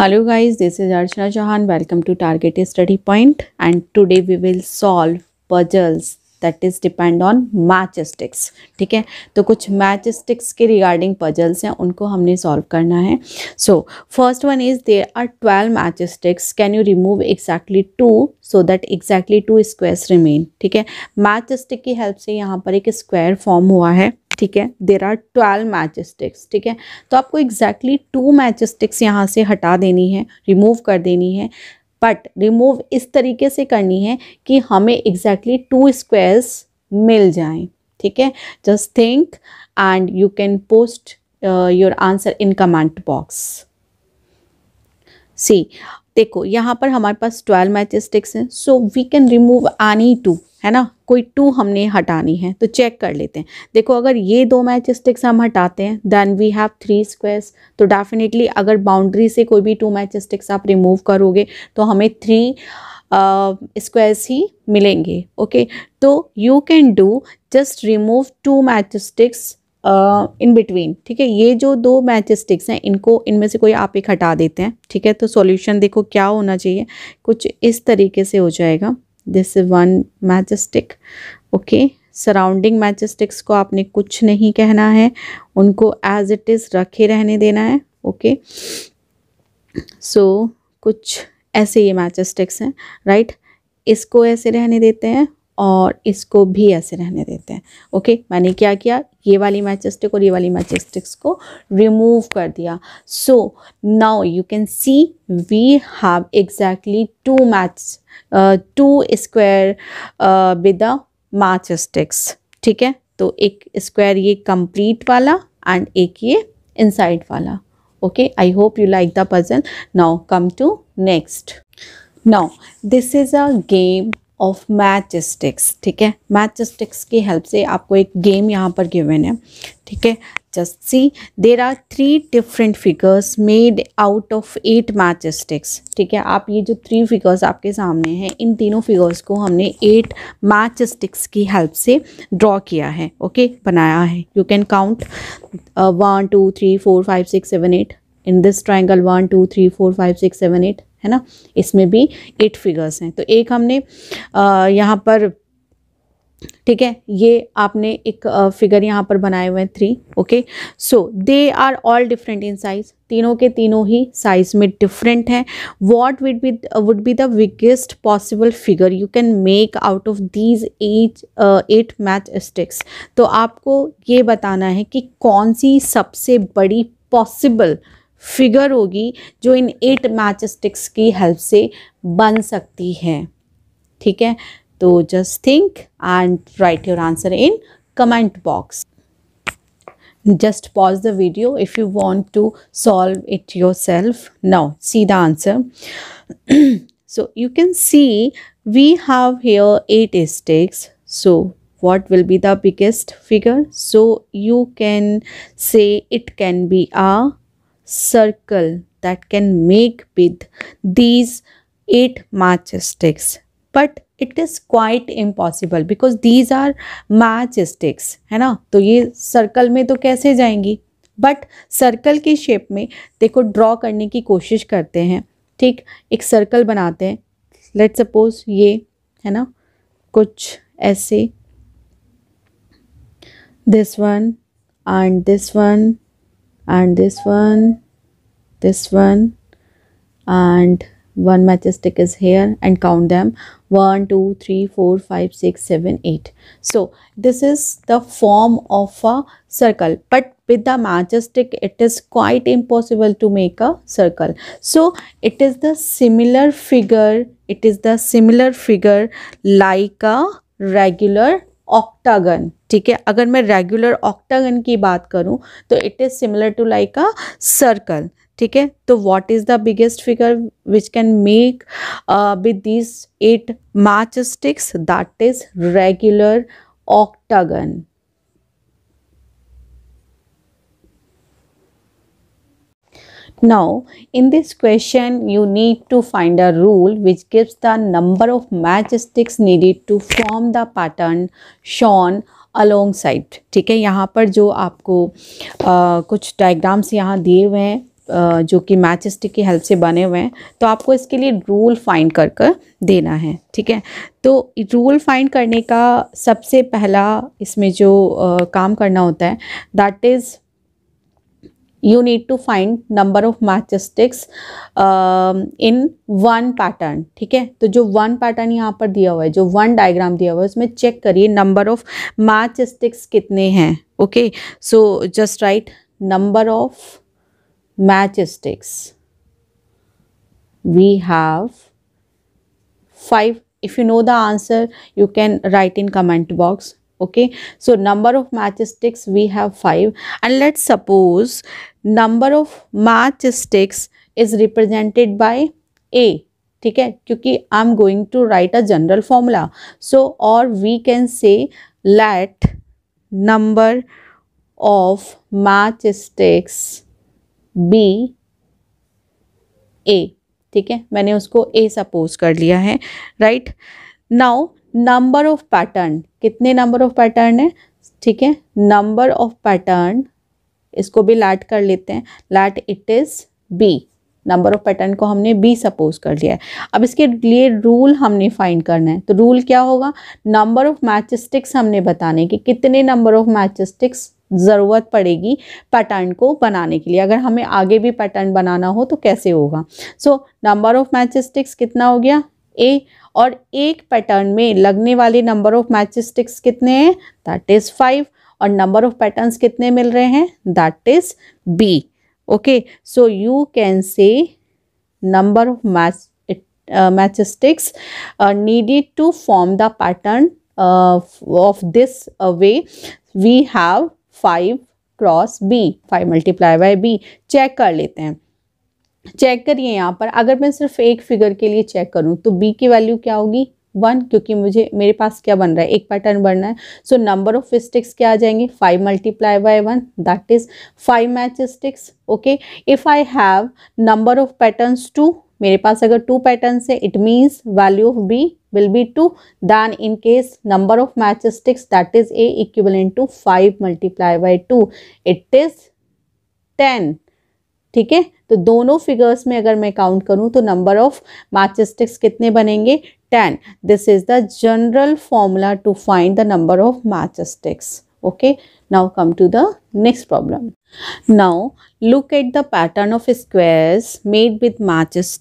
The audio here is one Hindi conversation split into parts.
Hello guys this is Archana Chauhan welcome to target study point and today we will solve puzzles that is depend on matchsticks ठीक है तो कुछ मैच स्टिक्स के रिगार्डिंग पजल्स हैं उनको हमने सॉल्व करना है so first one is there are twelve matchsticks can you remove exactly two so that exactly two squares remain ठीक है मैच स्टिक की हेल्प से यहाँ पर एक स्क्वायर फॉर्म हुआ है ठीक है there are twelve matchsticks ठीक है तो आपको एग्जैक्टली टू मैच स्टिक्स यहाँ से हटा देनी है रिमूव कर देनी है बट रिमूव इस तरीके से करनी है कि हमें एग्जैक्टली टू स्क्वेयर्स मिल जाएं ठीक है just think and you can post your answer in comment box see देखो यहाँ पर हमारे पास ट्वेल्व मैच स्टिक्स हैं so we can remove any two है ना कोई टू हमने हटानी है तो चेक कर लेते हैं देखो अगर ये दो मैच स्टिक्स हम हटाते हैं then we have three squares तो डेफिनेटली अगर बाउंड्री से कोई भी टू मैच स्टिक्स आप रिमूव करोगे तो हमें थ्री uh, ही मिलेंगे ओके तो you can do just remove two matchsticks in between ठीक है ये जो दो मैच स्टिक्स हैं इनको इनमें से कोई आप एक हटा देते हैं ठीक है तो सॉल्यूशन देखो क्या होना चाहिए कुछ इस तरीके से हो जाएगा this is one matchstick okay surrounding matchsticks को आपने कुछ नहीं कहना है उनको एज इट इज़ रखे रहने देना है ओके सो so, कुछ ऐसे ये मैचस्टिक्स हैं राइट इसको ऐसे रहने देते हैं और इसको भी ऐसे रहने देते हैं ओके मैंने क्या किया ये वाली मैचस्टिक और ये वाली मैचस्टिक्स को रिमूव कर दिया so now you can see we have exactly two match two square with the sticks ठीक है तो एक स्क्वायर ये कंप्लीट वाला एंड एक ये इनसाइड वाला okay I hope you like the puzzle now come to next now this is a game of matchsticks ठीक है मैच स्टिक्स की हेल्प से आपको एक गेम यहाँ पर गिवन है ठीक है just see there are three different figures made out of eight matchsticks ठीक है आप ये जो थ्री फिगर्स आपके सामने हैं इन तीनों फिगर्स को हमने एट मैच स्टिक्स की हेल्प से ड्रॉ किया है ओके okay? बनाया है you can count one two three four five six seven eight in this triangle one two three four five six seven eight है ना इसमें भी एट फिगर्स हैं तो एक हमने यहाँ पर ठीक है ये आपने एक फिगर यहाँ पर बनाए हुए हैं three okay so they are all different in size तीनों के तीनों ही साइज में डिफरेंट हैं what would be would be the biggest possible figure you can make out of these eight eight matchsticks तो आपको ये बताना है कि कौन सी सबसे बड़ी पॉसिबल फिगर होगी जो इन एट मैच स्टिक्स की हेल्प से बन सकती है ठीक है तो just think and write your answer in comment box just pause the video if you want to solve it yourself now see the answer so you can see we have here eight sticks so what will be the biggest figure so you can say it can be a circle that can make with these eight matchsticks but it is quite impossible because these are matchsticks है ना तो ये सर्कल में तो कैसे जाएंगी बट सर्कल की शेप में देखो ड्रॉ करने की कोशिश करते हैं ठीक एक सर्कल बनाते हैं लेट सपोज ये है ना कुछ ऐसे this one and this one and this one this one and one stick is here and count them 1 2 3 4 5 6 7 8 so this is the form of a circle but with the stick, it is quite impossible to make a circle so it is the similar figure it is the similar figure like a regular octagon ठीक है अगर मैं रेगुलर ऑक्टागन की बात करूं तो it is similar to like a circle ठीक है तो what is the biggest figure which can make with this eight matchsticks that is regular octagon Now, in this question, you need to find a rule which gives the number of matchsticks needed to form the pattern shown alongside. ठीक है यहाँ पर जो आपको आ, कुछ डायग्राम्स यहाँ दिए हुए हैं आ, जो कि मैच स्टिक की हेल्प से बने हुए हैं तो आपको इसके लिए रूल फाइंड कर कर देना है ठीक है तो रूल फाइंड करने का सबसे पहला इसमें जो आ, काम करना होता है that is you need to find number of matches sticks in one pattern ठीक है तो जो वन पैटर्न यहाँ पर दिया हुआ है जो वन डायग्राम दिया हुआ है उसमें चेक करिए नंबर ऑफ मैच स्टिक्स कितने हैं okay so just write number of matchsticks we have five if you know the answer you can write in comment box okay so number of matchsticks we have 5 and let's suppose number of matchsticks is represented by a ठीक है क्योंकि I am going to write a general formula so और we can say let number of matchsticks be a ठीक है मैंने उसको ए सपोज कर लिया है right now number of pattern कितने नंबर ऑफ पैटर्न है ठीक है नंबर ऑफ पैटर्न इसको भी लैट कर लेते हैं let it is b number of pattern को हमने बी सपोज कर लिया है अब इसके लिए रूल हमने फाइंड करना है तो रूल क्या होगा नंबर ऑफ मैचिस्टिक्स हमने बताने कि कितने नंबर ऑफ मैचिस्टिक्स ज़रूरत पड़ेगी पैटर्न को बनाने के लिए अगर हमें आगे भी पैटर्न बनाना हो तो कैसे होगा सो नंबर ऑफ मैचिस्टिक्स कितना हो गया ए और एक पैटर्न में लगने वाले नंबर ऑफ मैच स्टिक्स कितने हैं दैट इज फाइव और नंबर ऑफ पैटर्न्स कितने मिल रहे हैं that is b okay so you can say number of match matchsticks needed to form the pattern of this way we have five cross b five multiply by b check कर लेते हैं चेक करिए यहाँ पर अगर मैं सिर्फ एक फिगर के लिए चेक करूँ तो बी की वैल्यू क्या होगी वन क्योंकि मुझे मेरे पास क्या बन रहा है एक पैटर्न बन रहा है सो नंबर ऑफ स्टिक्स क्या आ जाएंगे five multiply by one that is five matchsticks okay if I have number of patterns two मेरे पास अगर टू पैटर्न है it means value of b b two then in case number of matchsticks that is equal in to five multiply by two it is ten ठीक है तो दोनों फिगर्स में अगर मैं काउंट करूं तो नंबर ऑफ माचिस कितने बनेंगे ten this is the general formula to find the number of माचिस okay now come to the next problem now look at the pattern of squares made with माचिस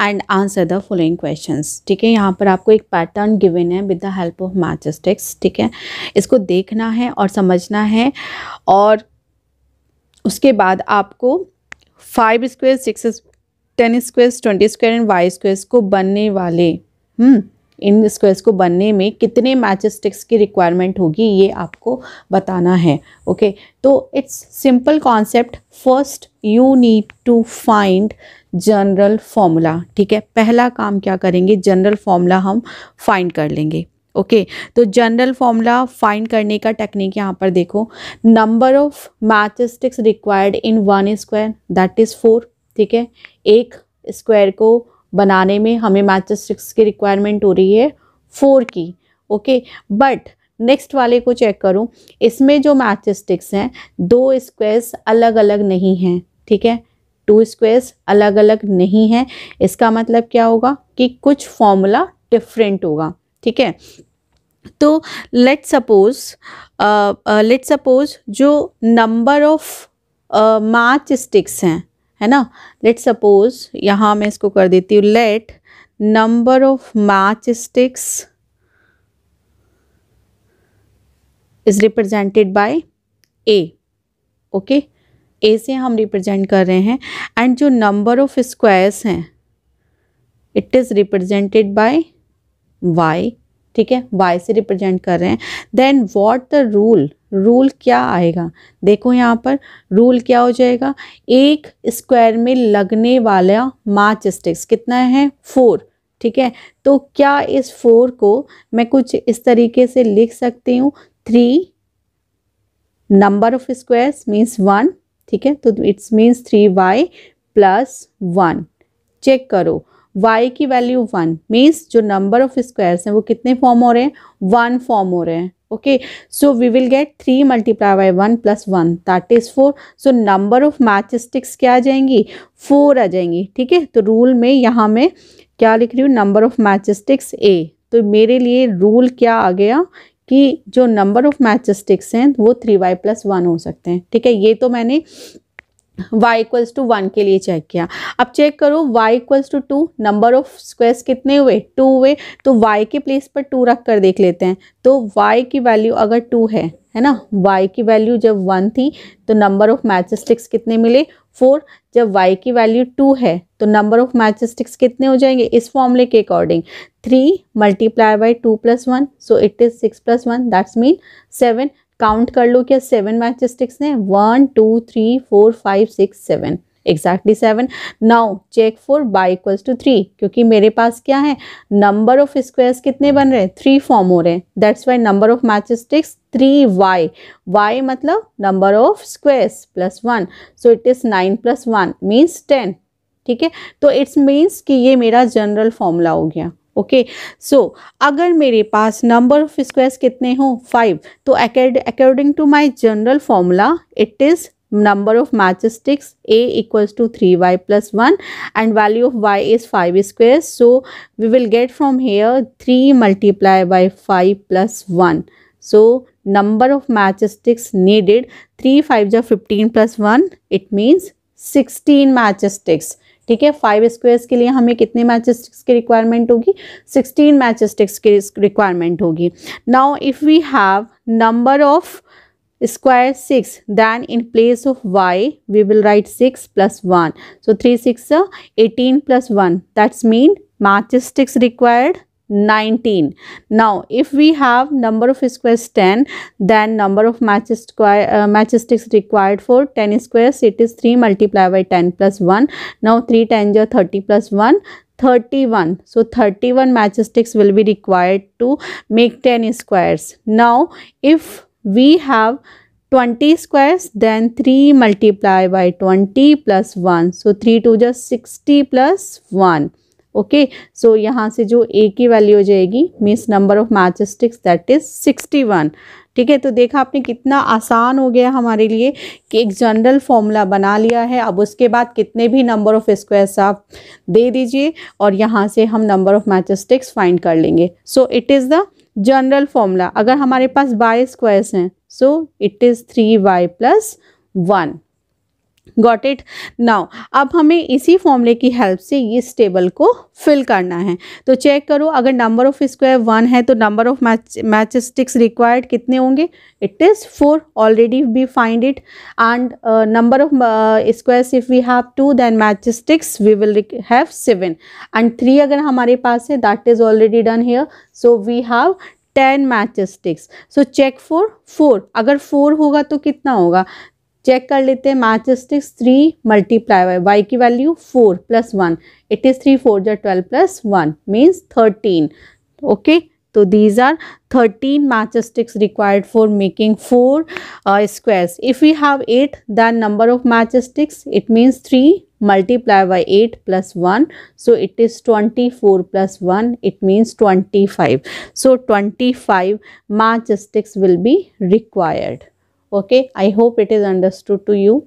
and answer the following question ठीक है यहाँ पर आपको एक पैटर्न गिवन है विद द हेल्प ऑफ माचिस ठीक है इसको देखना है और समझना है और उसके बाद आपको five square six ten squares twenty square and y squares को बनने वाले हम्म, इन स्क्वायर्स को बनने में कितने मैचस्टिक्स स्टिक्स की रिक्वायरमेंट होगी ये आपको बताना है ओके okay? तो it's simple concept first you need to find general formula ठीक है पहला काम क्या करेंगे जनरल फॉर्मूला हम फाइंड कर लेंगे ओके okay, तो जनरल फॉर्मूला फाइंड करने का टेक्निक यहाँ पर देखो number of matchsticks required in one square that is four ठीक है एक स्क्वायर को बनाने में हमें मैथस्टिक्स की रिक्वायरमेंट हो रही है फोर की ओके बट नेक्स्ट वाले को चेक करूँ इसमें जो मैथस्टिक्स हैं दो स्क्वायर्स अलग अलग नहीं हैं ठीक है टू स्क्वायर्स अलग अलग नहीं हैं इसका मतलब क्या होगा कि कुछ फॉर्मूला डिफरेंट होगा ठीक है तो लेट सपोज लेट सपोज जो नंबर ऑफ माच स्टिक्स हैं है ना लेट सपोज यहाँ मैं इसको कर देती हूँ let number of matchsticks is represented by a okay a से हम रिप्रेजेंट कर रहे हैं एंड जो नंबर ऑफ स्क्वायर्स हैं it is represented by y ठीक है वाई से रिप्रेजेंट कर रहे हैं then what the rule rule क्या आएगा देखो यहाँ पर रूल क्या हो जाएगा एक स्क्वायर में लगने वाला मार्च स्टिक्स कितना है फोर ठीक है तो क्या इस फोर को मैं कुछ इस तरीके से लिख सकती हूँ three number of squares means one ठीक है तो it's means three y plus one check करो y की वैल्यू वन मीन्स जो नंबर ऑफ स्क्वायर्स हैं वो कितने फॉर्म हो रहे हैं वन फॉर्म हो रहे हैं okay so we will get three multiply by one plus one that is four so number of matchsticks क्या आ जाएंगी फोर आ जाएंगी ठीक है तो रूल में यहाँ मैं क्या लिख रही हूँ number of matchsticks a तो मेरे लिए रूल क्या आ गया कि जो नंबर ऑफ मैच स्टिक्स हैं वो थ्री वाई प्लस वन हो सकते हैं ठीक है ये तो मैंने y इक्वल्स टू वन के लिए चेक किया अब चेक करो y equals to two number of squares कितने हुए टू हुए तो y के प्लेस पर टू रख कर देख लेते हैं तो y की वैल्यू अगर टू है है ना y की वैल्यू जब वन थी तो नंबर ऑफ मैचिस्टिक्स कितने मिले फोर जब y की वैल्यू टू है तो नंबर ऑफ मैचिस्टिक्स कितने हो जाएंगे इस फॉर्मूले के according three multiply by two plus one so it is six plus one that's mean seven count कर लो क्या सेवन मैच स्टिक्स ने one two three four five six seven exactly seven now check four by equals to three क्योंकि मेरे पास क्या है नंबर ऑफ स्क्वेयर्स कितने बन रहे हैं थ्री फॉर्म हो रहे हैं that's y number of matchsticks three y y मतलब number of squares plus one so it is nine plus one means ten ठीक है तो इट्स मीन्स कि ये मेरा जनरल फॉर्मूला हो गया ओके सो अगर मेरे पास नंबर ऑफ स्क्वायर्स कितने हो फाइव तो according to my general formula it is number of matchsticks a equals to three y plus one and value of y is five squares so we will get from here three multiply by five plus one so number of matchsticks needed three five जो fifteen plus one it means sixteen matchsticks ठीक है फाइव स्क्वेयर्स के लिए हमें कितने मैचेस की रिक्वायरमेंट होगी सिक्सटीन मैचेस की रिक्वायरमेंट होगी now if we have number of square six then in place of y we will write six plus one so three six eighteen plus one that's mean matchsticks required 19 now if we have number of squares 10 then number of matches square uh, matchsticks required for 10 squares it is 3 multiplied by 10 plus 1 now 3 times are 30 plus 1 31 so 31 matchsticks will be required to make 10 squares now if we have 20 squares then 3 multiplied by 20 plus 1 so 3 to just 60 plus 1 okay so यहाँ से जो ए की वैल्यू हो जाएगी means number of matchsticks that is sixty one ठीक है तो देखा आपने कितना आसान हो गया हमारे लिए कि एक जनरल फॉर्मूला बना लिया है अब उसके बाद कितने भी नंबर ऑफ स्क्वायर्स आप दे दीजिए और यहाँ से हम नंबर ऑफ मैचस्टिक्स फाइंड कर लेंगे so it is the general formula अगर हमारे पास बाई स्क्वायर्स हैं so it is three y plus one got it now अब हमें इसी फॉर्मूले की हेल्प से इस टेबल को फिल करना है तो चेक करो अगर नंबर ऑफ स्क्वायर वन है तो number of match matchsticks required कितने होंगे it is four already we find it and number of squares if we have two then matchsticks we will have seven and three अगर हमारे पास है that is already done here so we have ten matchsticks so check four four अगर फोर होगा तो कितना होगा चेक कर लेते हैं matchsticks three multiply by Y की value four plus one it is three four जै twelve plus one means thirteen okay तो these are thirteen matchsticks required for making four squares if you have eight the number of matchsticks it means three multiply by eight plus one so it is twenty four plus one it means twenty five so twenty five matchsticks will be required okay i hope it is understood to you